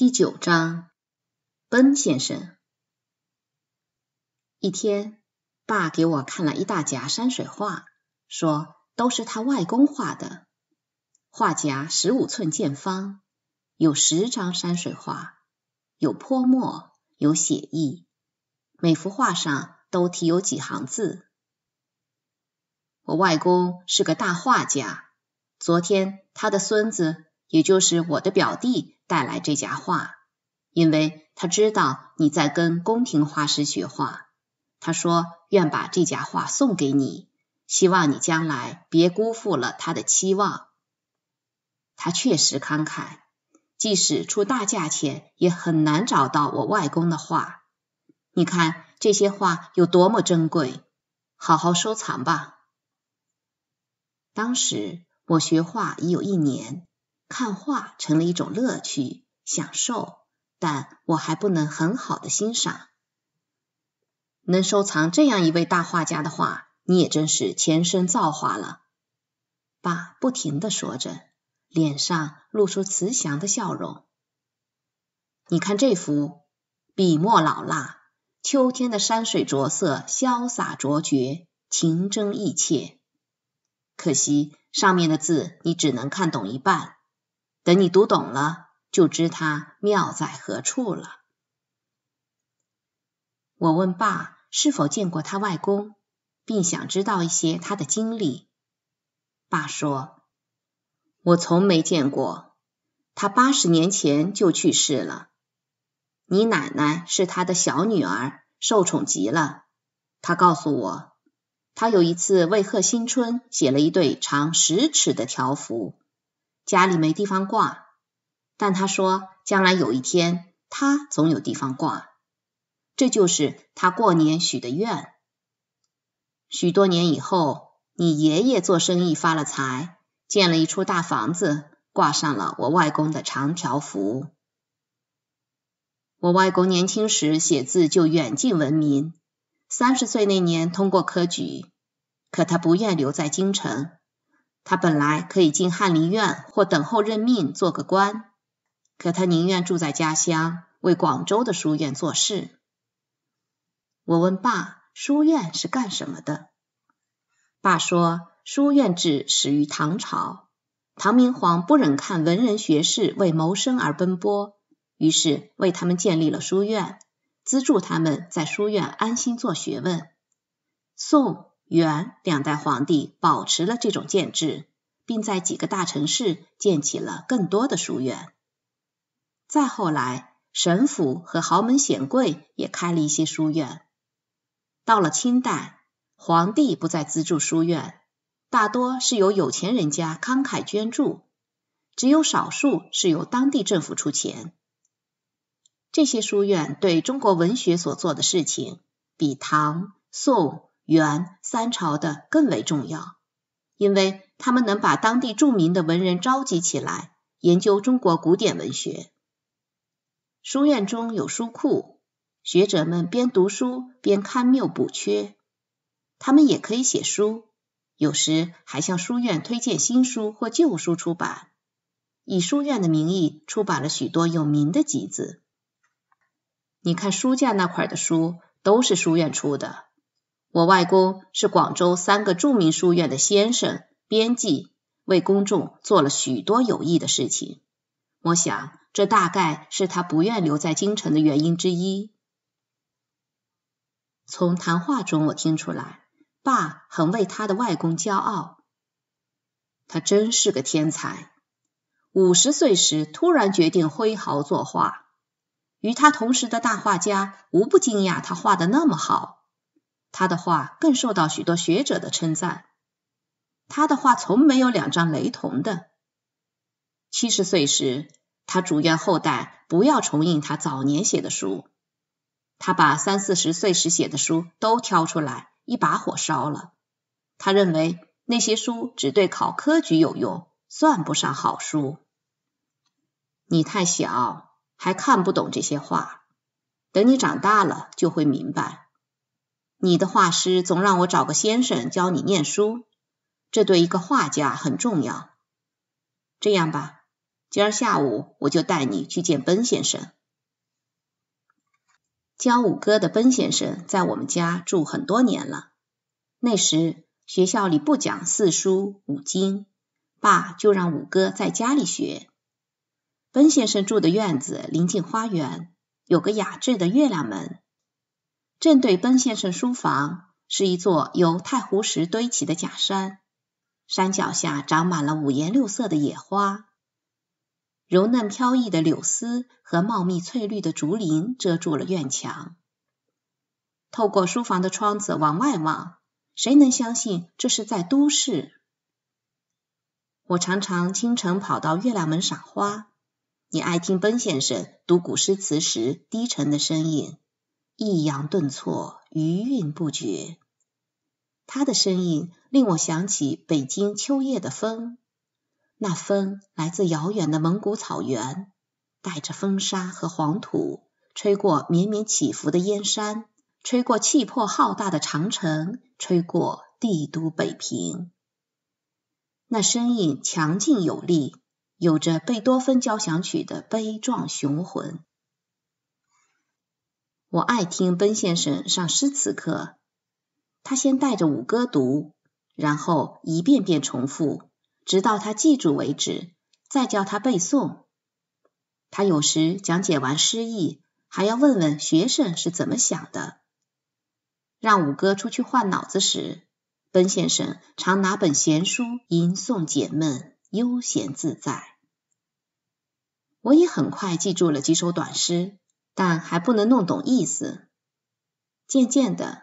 第九章，奔先生。一天，爸给我看了一大夹山水画，说都是他外公画的。画夹十五寸见方，有十张山水画，有泼墨，有写意。每幅画上都题有几行字。我外公是个大画家，昨天他的孙子。也就是我的表弟带来这架画，因为他知道你在跟宫廷画师学画，他说愿把这架画送给你，希望你将来别辜负了他的期望。他确实慷慨，即使出大价钱也很难找到我外公的画。你看这些画有多么珍贵，好好收藏吧。当时我学画已有一年。看画成了一种乐趣、享受，但我还不能很好的欣赏。能收藏这样一位大画家的画，你也真是前生造化了。爸不停的说着，脸上露出慈祥的笑容。你看这幅，笔墨老辣，秋天的山水着色潇洒卓绝，情真意切。可惜上面的字你只能看懂一半。等你读懂了，就知它妙在何处了。我问爸是否见过他外公，并想知道一些他的经历。爸说：“我从没见过，他八十年前就去世了。你奶奶是他的小女儿，受宠极了。他告诉我，他有一次为贺新春写了一对长十尺的条幅。”家里没地方挂，但他说将来有一天他总有地方挂，这就是他过年许的愿。许多年以后，你爷爷做生意发了财，建了一处大房子，挂上了我外公的长条幅。我外公年轻时写字就远近闻名，三十岁那年通过科举，可他不愿留在京城。他本来可以进翰林院或等候任命做个官，可他宁愿住在家乡，为广州的书院做事。我问爸，书院是干什么的？爸说，书院制始于唐朝，唐明皇不忍看文人学士为谋生而奔波，于是为他们建立了书院，资助他们在书院安心做学问。宋。元两代皇帝保持了这种建制，并在几个大城市建起了更多的书院。再后来，神府和豪门显贵也开了一些书院。到了清代，皇帝不再资助书院，大多是由有钱人家慷慨捐助，只有少数是由当地政府出钱。这些书院对中国文学所做的事情，比唐、宋。元三朝的更为重要，因为他们能把当地著名的文人召集起来，研究中国古典文学。书院中有书库，学者们边读书边勘谬补缺。他们也可以写书，有时还向书院推荐新书或旧书出版，以书院的名义出版了许多有名的集子。你看书架那块的书都是书院出的。我外公是广州三个著名书院的先生、编辑，为公众做了许多有益的事情。我想，这大概是他不愿留在京城的原因之一。从谈话中我听出来，爸很为他的外公骄傲。他真是个天才，五十岁时突然决定挥毫作画，与他同时的大画家无不惊讶他画的那么好。他的画更受到许多学者的称赞。他的话从没有两张雷同的。七十岁时，他主愿后代不要重印他早年写的书。他把三四十岁时写的书都挑出来一把火烧了。他认为那些书只对考科举有用，算不上好书。你太小，还看不懂这些话。等你长大了，就会明白。你的画师总让我找个先生教你念书，这对一个画家很重要。这样吧，今儿下午我就带你去见奔先生。教五哥的奔先生在我们家住很多年了。那时学校里不讲四书五经，爸就让五哥在家里学。奔先生住的院子临近花园，有个雅致的月亮门。正对奔先生书房是一座由太湖石堆起的假山，山脚下长满了五颜六色的野花，柔嫩飘逸的柳丝和茂密翠绿的竹林遮住了院墙。透过书房的窗子往外望，谁能相信这是在都市？我常常清晨跑到月亮门赏花。你爱听奔先生读古诗词时低沉的声音。抑扬顿挫，余韵不绝。他的声音令我想起北京秋夜的风，那风来自遥远的蒙古草原，带着风沙和黄土，吹过绵绵起伏的燕山，吹过气魄浩大的长城，吹过帝都北平。那声音强劲有力，有着贝多芬交响曲的悲壮雄浑。我爱听奔先生上诗词课，他先带着五哥读，然后一遍遍重复，直到他记住为止，再叫他背诵。他有时讲解完诗意，还要问问学生是怎么想的。让五哥出去换脑子时，奔先生常拿本闲书吟诵解闷，悠闲自在。我也很快记住了几首短诗。但还不能弄懂意思。渐渐的，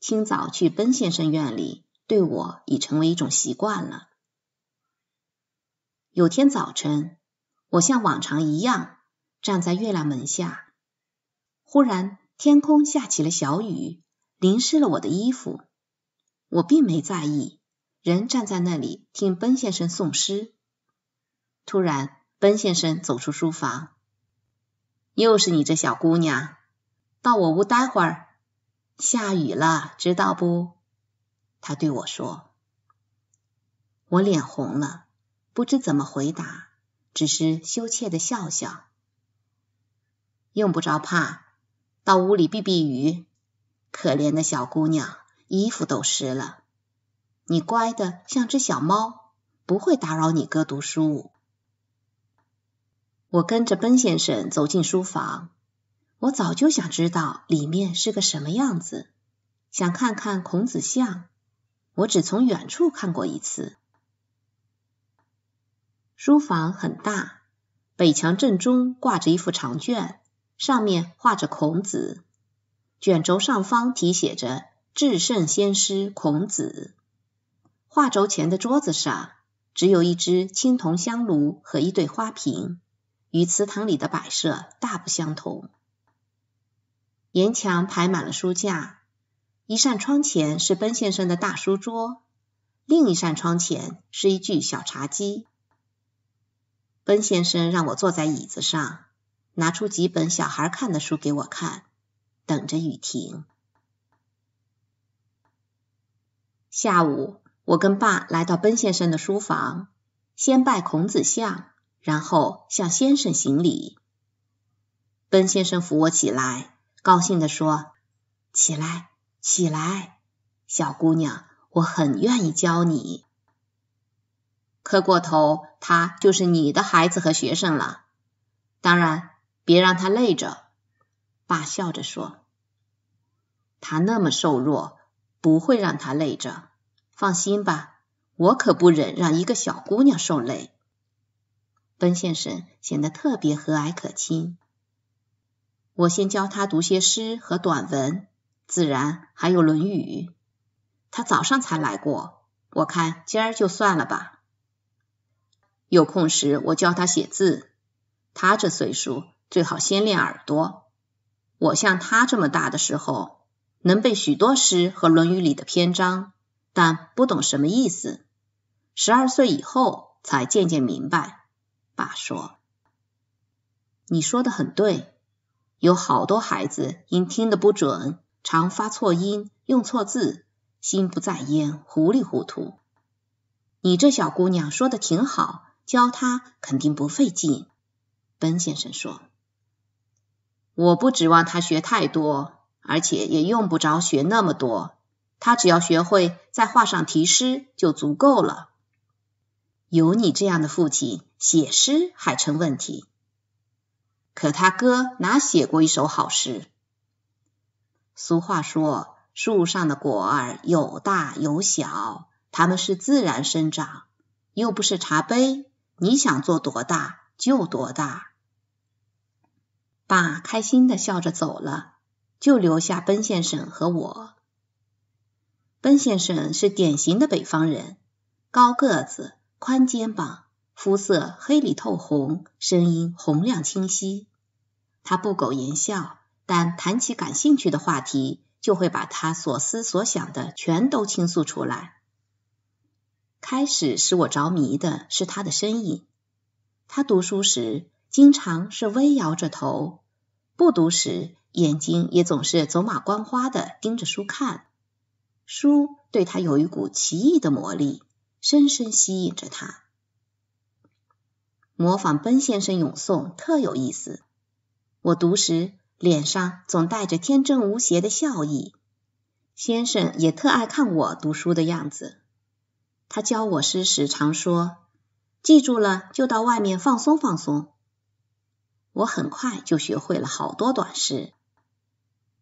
清早去奔先生院里，对我已成为一种习惯了。有天早晨，我像往常一样站在月亮门下，忽然天空下起了小雨，淋湿了我的衣服。我并没在意，仍站在那里听奔先生诵诗。突然，奔先生走出书房。又是你这小姑娘，到我屋待会儿。下雨了，知道不？他对我说。我脸红了，不知怎么回答，只是羞怯的笑笑。用不着怕，到屋里避避雨。可怜的小姑娘，衣服都湿了。你乖的像只小猫，不会打扰你哥读书。我跟着奔先生走进书房，我早就想知道里面是个什么样子，想看看孔子像，我只从远处看过一次。书房很大，北墙正中挂着一幅长卷，上面画着孔子，卷轴上方题写着“至圣先师孔子”。画轴前的桌子上只有一只青铜香炉和一对花瓶。与祠堂里的摆设大不相同，沿墙排满了书架，一扇窗前是奔先生的大书桌，另一扇窗前是一具小茶几。奔先生让我坐在椅子上，拿出几本小孩看的书给我看，等着雨停。下午，我跟爸来到奔先生的书房，先拜孔子像。然后向先生行礼。奔先生扶我起来，高兴地说：“起来，起来，小姑娘，我很愿意教你。磕过头，他就是你的孩子和学生了。当然，别让他累着。”爸笑着说：“他那么瘦弱，不会让他累着。放心吧，我可不忍让一个小姑娘受累。”温先生显得特别和蔼可亲。我先教他读些诗和短文，自然还有《论语》。他早上才来过，我看今儿就算了吧。有空时我教他写字。他这岁数最好先练耳朵。我像他这么大的时候，能背许多诗和《论语》里的篇章，但不懂什么意思。十二岁以后才渐渐明白。爸说：“你说的很对，有好多孩子因听得不准，常发错音，用错字，心不在焉，糊里糊涂。你这小姑娘说的挺好，教她肯定不费劲。”奔先生说：“我不指望她学太多，而且也用不着学那么多，她只要学会在画上题诗就足够了。”有你这样的父亲，写诗还成问题。可他哥哪写过一首好诗？俗话说，树上的果儿有大有小，它们是自然生长，又不是茶杯，你想做多大就多大。爸开心的笑着走了，就留下奔先生和我。奔先生是典型的北方人，高个子。宽肩膀，肤色黑里透红，声音洪亮清晰。他不苟言笑，但谈起感兴趣的话题，就会把他所思所想的全都倾诉出来。开始使我着迷的是他的身影。他读书时经常是微摇着头，不读时眼睛也总是走马观花的盯着书看。书对他有一股奇异的魔力。深深吸引着他。模仿奔先生咏诵特有意思，我读时脸上总带着天真无邪的笑意。先生也特爱看我读书的样子。他教我诗时常说：“记住了，就到外面放松放松。”我很快就学会了好多短诗。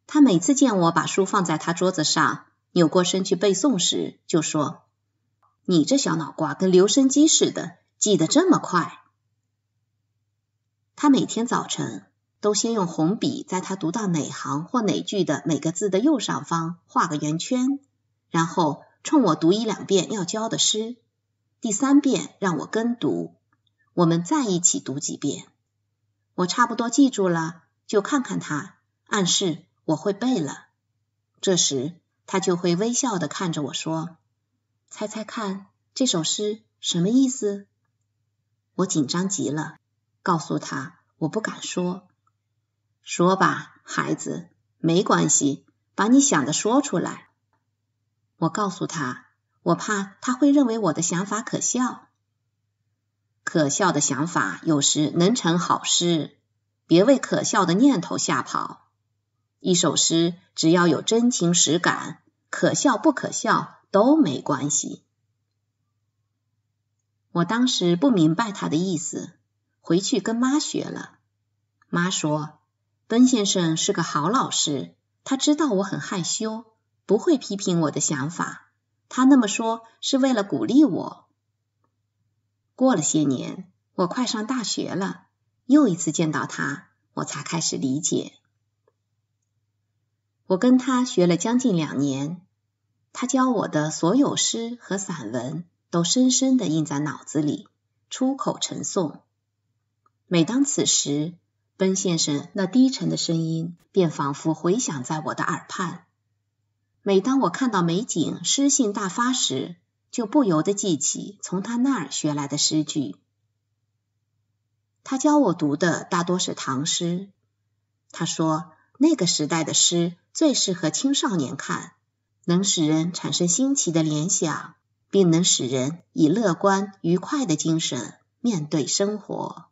他每次见我把书放在他桌子上，扭过身去背诵时，就说。你这小脑瓜跟留声机似的，记得这么快。他每天早晨都先用红笔在他读到哪行或哪句的每个字的右上方画个圆圈，然后冲我读一两遍要教的诗，第三遍让我跟读，我们再一起读几遍。我差不多记住了，就看看他，暗示我会背了。这时他就会微笑的看着我说。猜猜看，这首诗什么意思？我紧张极了，告诉他我不敢说。说吧，孩子，没关系，把你想的说出来。我告诉他，我怕他会认为我的想法可笑。可笑的想法有时能成好诗，别为可笑的念头吓跑。一首诗只要有真情实感，可笑不可笑？都没关系。我当时不明白他的意思，回去跟妈学了。妈说，奔先生是个好老师，他知道我很害羞，不会批评我的想法。他那么说是为了鼓励我。过了些年，我快上大学了，又一次见到他，我才开始理解。我跟他学了将近两年。他教我的所有诗和散文，都深深地印在脑子里，出口成诵。每当此时，奔先生那低沉的声音便仿佛回响在我的耳畔。每当我看到美景，诗兴大发时，就不由得记起从他那儿学来的诗句。他教我读的大多是唐诗，他说那个时代的诗最适合青少年看。能使人产生新奇的联想，并能使人以乐观愉快的精神面对生活。